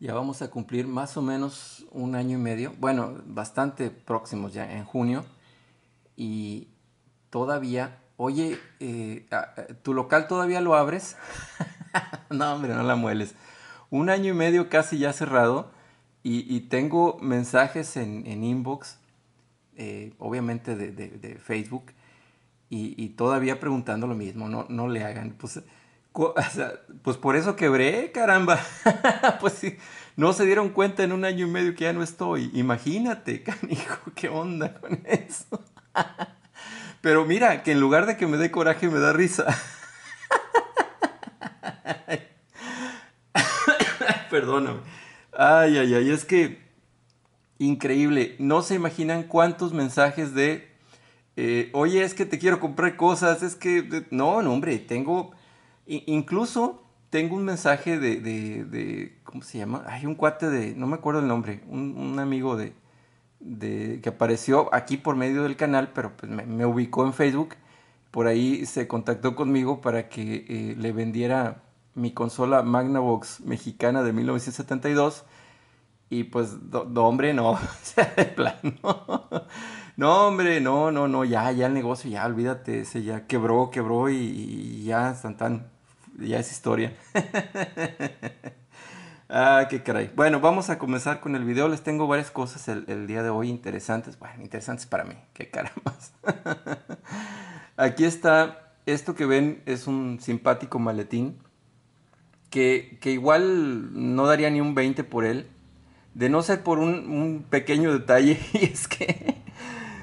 Ya vamos a cumplir más o menos un año y medio, bueno, bastante próximos ya, en junio. Y todavía, oye, eh, ¿tu local todavía lo abres? no, hombre, no la mueles. Un año y medio casi ya cerrado y, tengo mensajes en, inbox, eh, obviamente de, Facebook, y, todavía preguntando lo mismo, no, no le hagan. Pues pues por eso quebré, caramba. pues sí, no se dieron cuenta en un año y medio que ya no estoy. Imagínate, canijo, qué onda con eso. Pero mira, que en lugar de que me dé coraje, me da risa. Perdóname. Ay, ay, ay, es que increíble. No se imaginan cuántos mensajes de, eh, oye, es que te quiero comprar cosas, es que, no, no, hombre, tengo incluso tengo un mensaje de, ¿cómo se llama? Hay un cuate de, no me acuerdo el nombre, un, amigo de, de, que apareció aquí por medio del canal, pero pues me, ubicó en Facebook. Por ahí se contactó conmigo para que eh, le vendiera mi consola Magnavox mexicana de 1972. Y pues, hombre, no, o sea, de plan, No, hombre, no, no, no, ya, ya el negocio, ya, olvídate, ese ya quebró, quebró y, y ya, están tan ya es historia. ah, qué caray. Bueno, vamos a comenzar con el video. Les tengo varias cosas el, día de hoy interesantes. Bueno, interesantes para mí. Qué caramba. Aquí está. Esto que ven es un simpático maletín. Que, que igual no daría ni un 20 por él. De no ser por un pequeño detalle. Y es que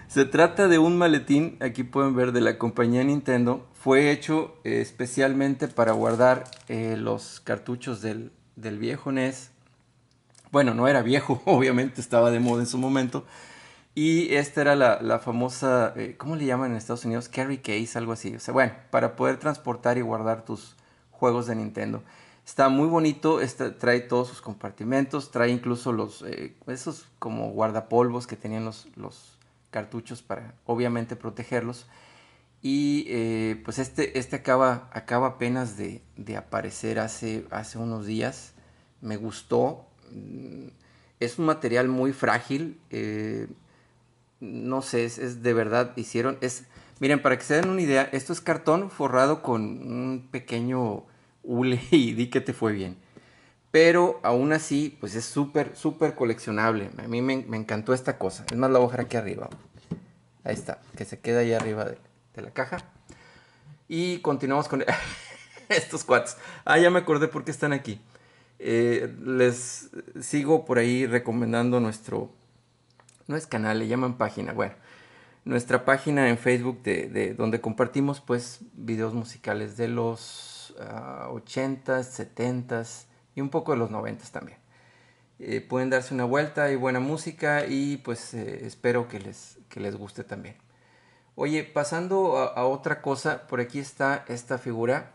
se trata de un maletín, aquí pueden ver, de la compañía Nintendo, fue hecho eh, especialmente para guardar eh, los cartuchos del, viejo NES. Bueno, no era viejo, obviamente estaba de moda en su momento. Y esta era la, famosa, eh, ¿cómo le llaman en Estados Unidos? Carry case, algo así. O sea, bueno, para poder transportar y guardar tus juegos de Nintendo. Está muy bonito, este, trae todos sus compartimentos, trae incluso los, esos como guardapolvos que tenían los, los cartuchos para obviamente protegerlos. Y eh, pues este, este acaba, acaba apenas de, aparecer hace, hace unos días. Me gustó. Mm, es un material muy frágil. Eh, no sé, es, de verdad, hicieron... Es, miren, para que se den una idea, esto es cartón forrado con un pequeño hule y di que te fue bien. Pero aún así, pues es súper, súper coleccionable. A mí me, me, encantó esta cosa. Es más, la hoja aquí arriba. Ahí está, que se queda ahí arriba de de la caja. Y continuamos con estos cuates. Ah, ya me acordé por qué están aquí. Eh, les sigo por ahí recomendando nuestro... No es canal, le llaman página. Bueno, nuestra página en Facebook de, donde compartimos pues videos musicales de los 80s, ah, 70s y un poco de los 90s también. Eh, pueden darse una vuelta, y buena música y pues eh, espero que les, que les guste también. Oye, pasando a, otra cosa, por aquí está esta figura.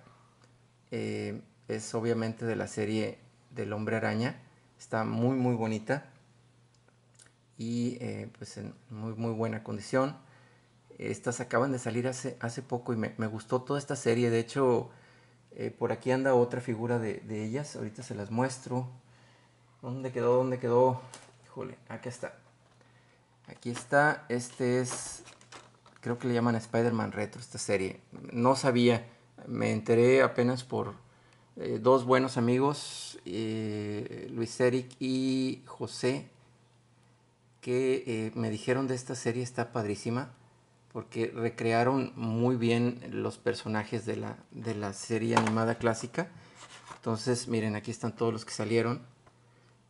Eh, es obviamente de la serie del hombre araña. Está muy, muy bonita. Y eh, pues en muy, muy buena condición. Estas acaban de salir hace, hace poco y me, gustó toda esta serie. De hecho, eh, por aquí anda otra figura de, ellas. Ahorita se las muestro. ¿Dónde quedó? ¿Dónde quedó? Híjole, acá está. Aquí está. Este es creo que le llaman Spider-Man Retro esta serie. No sabía, me enteré apenas por eh, dos buenos amigos, eh, Luis Eric y José, que eh, me dijeron de esta serie está padrísima porque recrearon muy bien los personajes de la, de la serie animada clásica. Entonces, miren, aquí están todos los que salieron.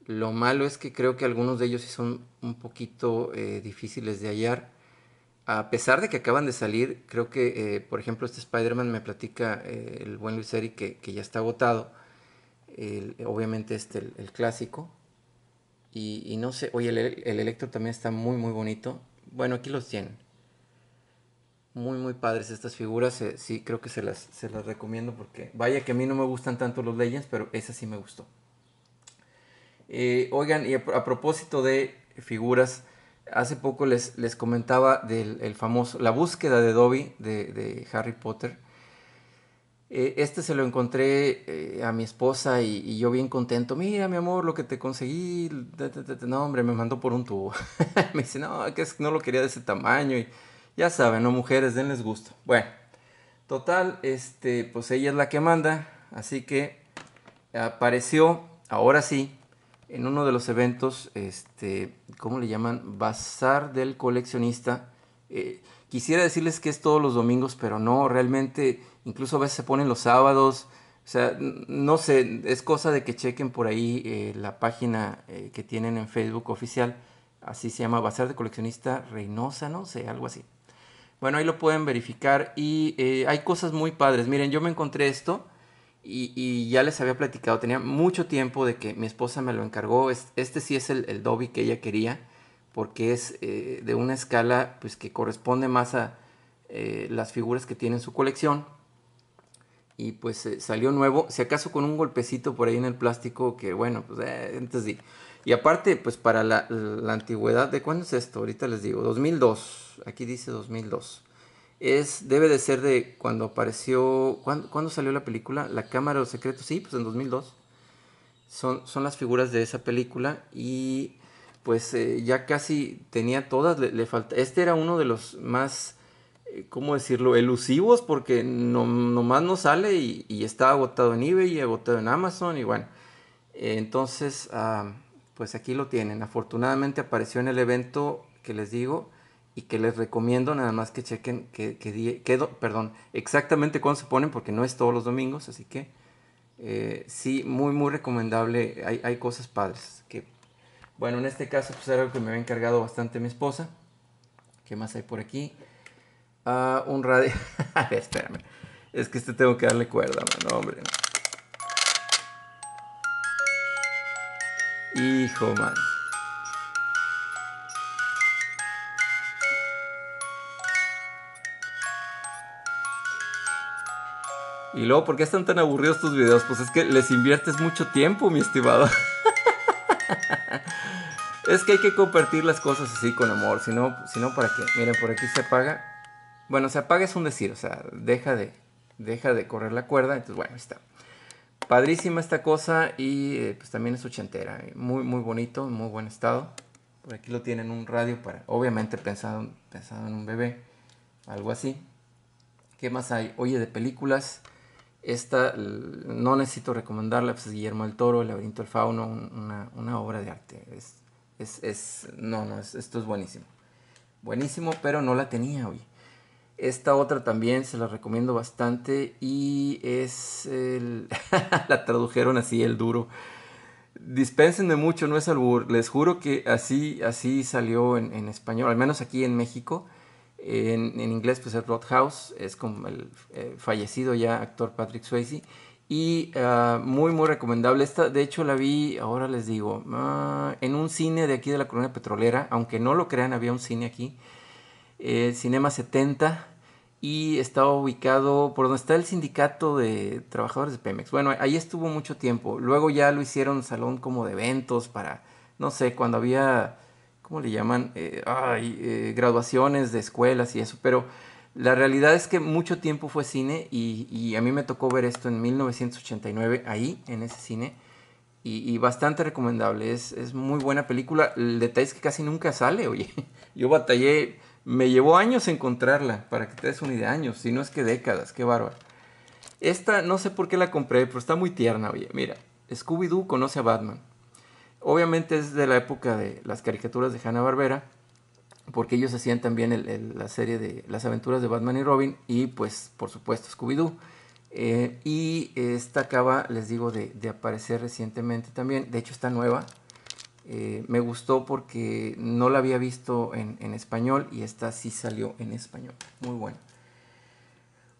Lo malo es que creo que algunos de ellos sí son un poquito difíciles de hallar a pesar de que acaban de salir, creo que, eh, por ejemplo, este Spider-Man me platica eh, el buen Luis que, ya está agotado. obviamente este, el, el clásico. Y, no sé, oye, el, Electro también está muy, muy bonito. Bueno, aquí los tienen. Muy, muy padres estas figuras. Eh, sí, creo que se las, se las recomiendo porque vaya que a mí no me gustan tanto los Legends, pero esa sí me gustó. oigan, y a propósito de figuras hace poco les, les comentaba del famoso, la búsqueda de Dobby de, Harry Potter. Eh, este se lo encontré eh, a mi esposa y, yo bien contento. Mira, mi amor, lo que te conseguí. No, hombre, me mandó por un tubo. me dice, no, que no lo quería de ese tamaño. Y ya saben, no mujeres, denles gusto. Bueno, total, este, pues ella es la que manda. Así que apareció, ahora sí, en uno de los eventos, este, ¿cómo le llaman? Bazar del coleccionista. Eh, quisiera decirles que es todos los domingos, pero no, realmente, incluso a veces se ponen los sábados. O sea, no sé, es cosa de que chequen por ahí eh, la página eh, que tienen en Facebook oficial. Así se llama Bazar de Coleccionista Reynosa, no sé, algo así. Bueno, ahí lo pueden verificar y hay cosas muy padres. Miren, yo me encontré esto y, ya les había platicado, tenía mucho tiempo de que mi esposa me lo encargó. Este sí es el, Dobby que ella quería, porque es eh, de una escala pues, que corresponde más a eh, las figuras que tiene en su colección. Y pues eh, salió nuevo, si acaso con un golpecito por ahí en el plástico, que bueno, pues antes sí. Y aparte, pues para la, la antigüedad, ¿de cuándo es esto? Ahorita les digo, 2002, aquí dice 2002 es, debe de ser de cuando apareció, ¿cuándo, salió la película? La Cámara de los Secretos, sí, pues en 2002. Son, son las figuras de esa película y pues eh, ya casi tenía todas, le, falta, este era uno de los más, eh, ¿cómo decirlo?, elusivos porque no, nomás no sale y, estaba está agotado en eBay y agotado en Amazon y bueno, entonces, ah, pues aquí lo tienen, afortunadamente apareció en el evento que les digo, y que les recomiendo nada más que chequen que, que, perdón, exactamente cuándo se ponen, porque no es todos los domingos, así que eh, sí, muy, muy recomendable. Hay, cosas padres. Que, bueno, en este caso pues, era algo que me había encargado bastante mi esposa. ¿Qué más hay por aquí? Ah, un radio... Espérame. Es que este tengo que darle cuerda, mano, hombre. Hijo, man. Y luego, ¿por qué están tan aburridos tus videos? Pues es que les inviertes mucho tiempo, mi estimado. es que hay que compartir las cosas así con amor, si no, ¿para qué? Miren, por aquí se apaga. Bueno, se apaga es un decir, o sea, deja de, deja de correr la cuerda, entonces bueno, está. Padrísima esta cosa y eh, pues también es ochentera, muy, muy bonito, muy buen estado. Por aquí lo tienen un radio para, obviamente pensado, pensado en un bebé, algo así. ¿Qué más hay? Oye, de películas esta no necesito recomendarla, pues Guillermo el Toro, El laberinto del fauno, una, obra de arte. Es, es, no, no, esto es buenísimo. Buenísimo, pero no la tenía hoy. Esta otra también se la recomiendo bastante y es el... la tradujeron así, el duro. Dispénsenme mucho, no es albur. Les juro que así, así salió en, en español, al menos aquí en México en, inglés pues es House. es como el eh, fallecido ya actor Patrick Swayze. Y ah, muy, muy recomendable. Esta, de hecho, la vi, ahora les digo, ah, en un cine de aquí de la Colonia Petrolera. Aunque no lo crean, había un cine aquí. Eh, Cinema 70. Y estaba ubicado por donde está el sindicato de trabajadores de Pemex. Bueno, ahí estuvo mucho tiempo. Luego ya lo hicieron salón como de eventos para, no sé, cuando había ¿cómo le llaman? Eh, eh, graduaciones de escuelas y eso, pero la realidad es que mucho tiempo fue cine y, a mí me tocó ver esto en 1989 ahí, en ese cine, y, bastante recomendable, es, muy buena película, el detalle es que casi nunca sale, oye, yo batallé, me llevó años encontrarla, para que te des una idea, años, si no es que décadas, qué bárbaro. Esta no sé por qué la compré, pero está muy tierna, oye, mira, Scooby-Doo conoce a Batman Obviamente es de la época de las caricaturas de Hanna-Barbera, porque ellos hacían también la serie de las aventuras de Batman y Robin y pues por supuesto Scooby-Doo. Eh, y esta acaba, les digo, de, aparecer recientemente también, de hecho está nueva. Eh, me gustó porque no la había visto en, español y esta sí salió en español. Muy bueno.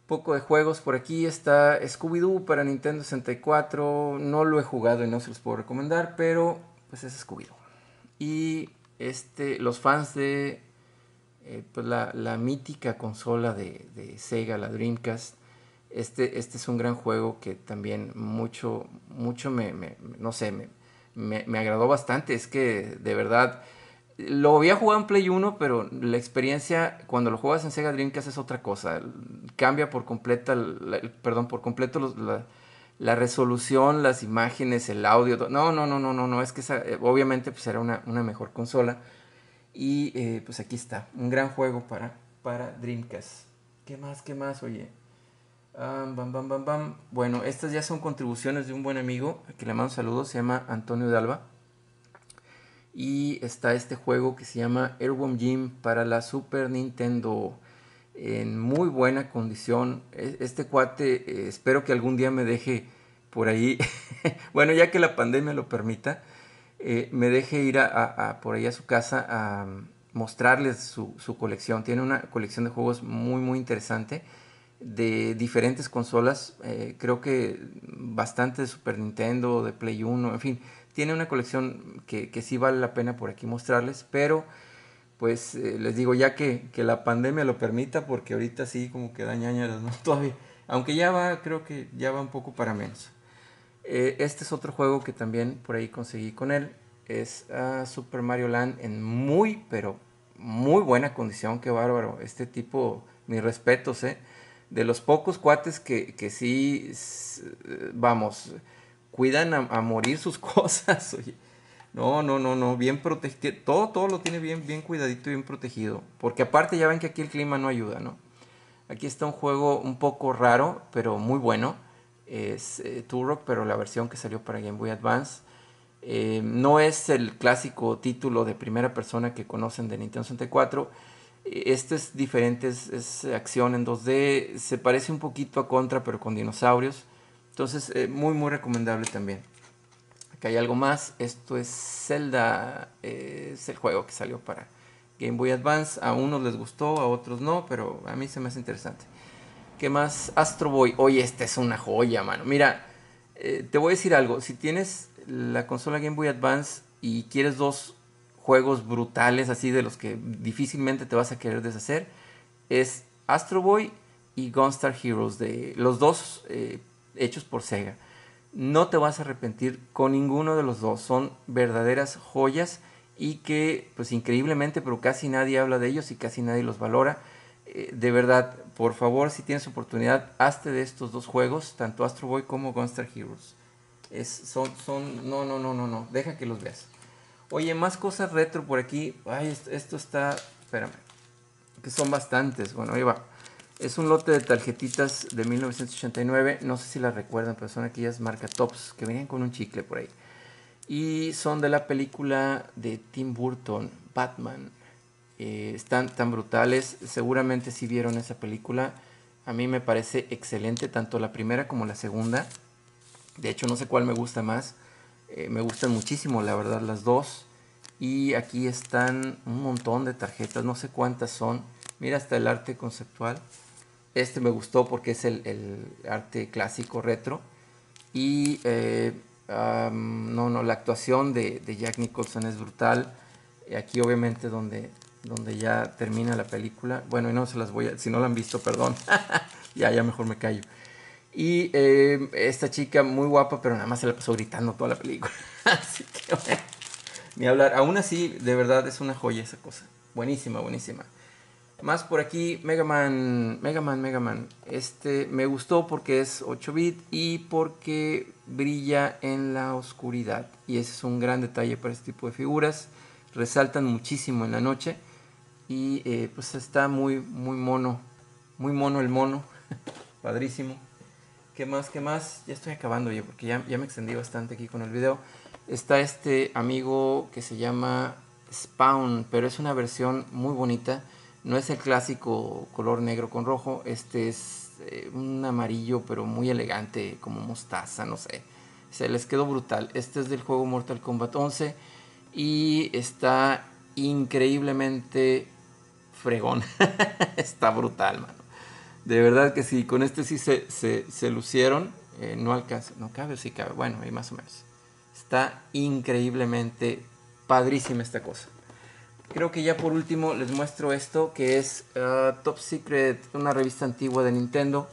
Poco de juegos por aquí está Scooby-Doo para Nintendo 64. No lo he jugado y no se los puedo recomendar, pero pues es scooby Y este, los fans de eh, pues la, la, mítica consola de, Sega, la Dreamcast, este, este es un gran juego que también mucho, mucho me, no sé, me, agradó bastante. Es que de verdad, lo había jugado en Play 1, pero la experiencia cuando lo juegas en Sega Dreamcast es otra cosa. Cambia por completa, perdón, por completo la, la resolución, las imágenes, el audio. No, no, no, no, no, no. Es que eh, obviamente pues era una, mejor consola. Y eh, pues aquí está. Un gran juego para, para Dreamcast. ¿Qué más? ¿Qué más? Oye. bam, bam, bam, bam. Bueno, estas ya son contribuciones de un buen amigo. Aquí le mando saludos. Se llama Antonio Dalba. Y está este juego que se llama Airworm Gym para la Super Nintendo en muy buena condición. E, este cuate eh, espero que algún día me deje por ahí, bueno, ya que la pandemia lo permita, eh, me deje ir a, a, por ahí a su casa a mostrarles su, su, colección. Tiene una colección de juegos muy, muy interesante de diferentes consolas, eh, creo que bastante de Super Nintendo, de Play 1, en fin, tiene una colección que, que sí vale la pena por aquí mostrarles, pero pues eh, les digo ya que, que, la pandemia lo permita, porque ahorita sí como que da ¿no? Todavía, aunque ya va, creo que ya va un poco para menos. Eh, este es otro juego que también por ahí conseguí con él, es ah, Super Mario Land en muy, pero muy buena condición, qué bárbaro. Este tipo, mis respetos, ¿eh? De los pocos cuates que, que sí, vamos, cuidan a, a morir sus cosas, oye no, no, no, no, bien protegido. Todo, todo lo tiene bien, bien cuidadito y bien protegido. Porque aparte ya ven que aquí el clima no ayuda, ¿no? Aquí está un juego un poco raro, pero muy bueno. Es eh, pero la versión que salió para Game Boy Advance. Em, no es el clásico título de primera persona que conocen de Nintendo 64. E, este es diferente, es, acción en 2D. Se parece un poquito a Contra, pero con dinosaurios. Entonces, eh, muy, muy recomendable también que hay algo más. Esto es Zelda, eh, es el juego que salió para Game Boy Advance. A unos les gustó, a otros no, pero a mí se me hace interesante. ¿Qué más? Astro Boy. Oye, esta es una joya, mano. Mira, eh, te voy a decir algo. Si tienes la consola Game Boy Advance y quieres dos juegos brutales así de los que difícilmente te vas a querer deshacer, es Astro Boy y Gunstar Heroes. De, los dos eh, hechos por Sega. No te vas a arrepentir con ninguno de los dos. Son verdaderas joyas y que, pues increíblemente, pero casi nadie habla de ellos y casi nadie los valora. Eh, de verdad, por favor, si tienes oportunidad, hazte de estos dos juegos, tanto Astro Boy como Gunstar Heroes. Es, son, son, no, no, no, no, no, deja que los veas. Oye, más cosas retro por aquí. Ay, esto, esto está, espérame, que son bastantes. Bueno, ahí va. Es un lote de tarjetitas de 1989. No sé si las recuerdan, pero son aquellas marca Tops que venían con un chicle por ahí. Y son de la película de Tim Burton, Batman. Eh, están tan brutales. Seguramente si vieron esa película. A mí me parece excelente, tanto la primera como la segunda. De hecho, no sé cuál me gusta más. Eh, me gustan muchísimo, la verdad, las dos. Y aquí están un montón de tarjetas, no sé cuántas son. Mira hasta el arte conceptual. Este me gustó porque es el, arte clásico retro. Y eh, no, no, la actuación de, Jack Nicholson es brutal. Aquí obviamente donde, donde ya termina la película. Bueno, y no se las voy Si no la han visto, perdón. ya, ya mejor me callo. Y eh, esta chica muy guapa, pero nada más se la pasó gritando toda la película. así que bueno, ni hablar. Aún así, de verdad es una joya esa cosa. Buenísima, buenísima. Más por aquí, Mega Man, Mega Man, Mega Man. Este me gustó porque es 8-bit y porque brilla en la oscuridad. Y ese es un gran detalle para este tipo de figuras. Resaltan muchísimo en la noche. Y eh, pues está muy, muy mono. Muy mono el mono. Padrísimo. ¿Qué más? ¿Qué más? Ya estoy acabando, yo porque ya, ya me extendí bastante aquí con el video. Está este amigo que se llama Spawn, pero es una versión muy bonita no es el clásico color negro con rojo, este es eh, un amarillo pero muy elegante, como mostaza, no sé. Se les quedó brutal. Este es del juego Mortal Kombat 11 y está increíblemente fregón. está brutal, mano. De verdad que sí, con este sí se, se, lucieron. Eh, no alcanza, no cabe, sí cabe. Bueno, ahí más o menos. Está increíblemente padrísima esta cosa. Creo que ya por último les muestro esto que es ah, Top Secret, una revista antigua de Nintendo.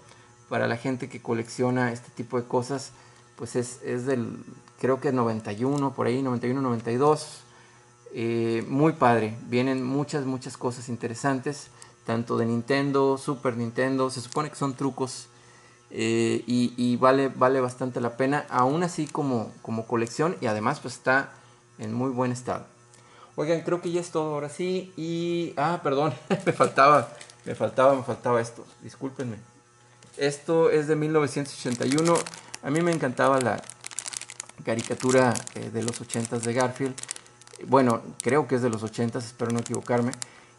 Para la gente que colecciona este tipo de cosas, pues es, del, creo que 91, por ahí, 91, 92. Eh, muy padre, vienen muchas, muchas cosas interesantes, tanto de Nintendo, Super Nintendo, se supone que son trucos eh, y, vale, vale bastante la pena, aún así como, como colección y además pues está en muy buen estado. Oigan, creo que ya es todo ahora sí. Y. Ah, perdón, me faltaba. Me faltaba, me faltaba esto. Discúlpenme. Esto es de 1981. A mí me encantaba la caricatura eh, de los 80s de Garfield. Bueno, creo que es de los 80s, espero no equivocarme.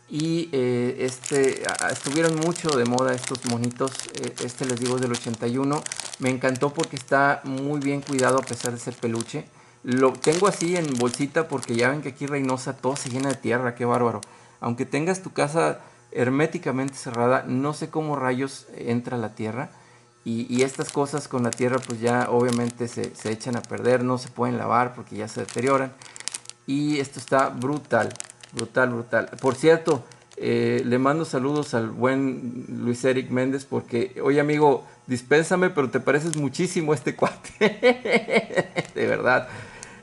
Y eh, este, estuvieron mucho de moda estos monitos. Eh, este les digo es del 81. Me encantó porque está muy bien cuidado a pesar de ser peluche. Lo tengo así en bolsita porque ya ven que aquí Reynosa todo se llena de tierra, qué bárbaro. Aunque tengas tu casa herméticamente cerrada, no sé cómo rayos entra la tierra. Y, estas cosas con la tierra pues ya obviamente se, echan a perder, no se pueden lavar porque ya se deterioran. Y esto está brutal, brutal, brutal. Por cierto, eh, le mando saludos al buen Luis Eric Méndez porque, oye amigo, dispénsame, pero te pareces muchísimo este cuate. de verdad.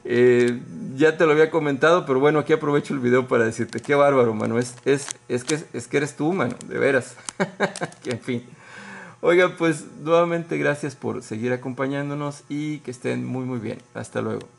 Eh, ya te lo había comentado, pero bueno, aquí aprovecho el video para decirte, qué bárbaro, mano. Es, es, es, que, es que eres tú, mano, de veras. en fin. Oiga, pues nuevamente gracias por seguir acompañándonos y que estén muy, muy bien. Hasta luego.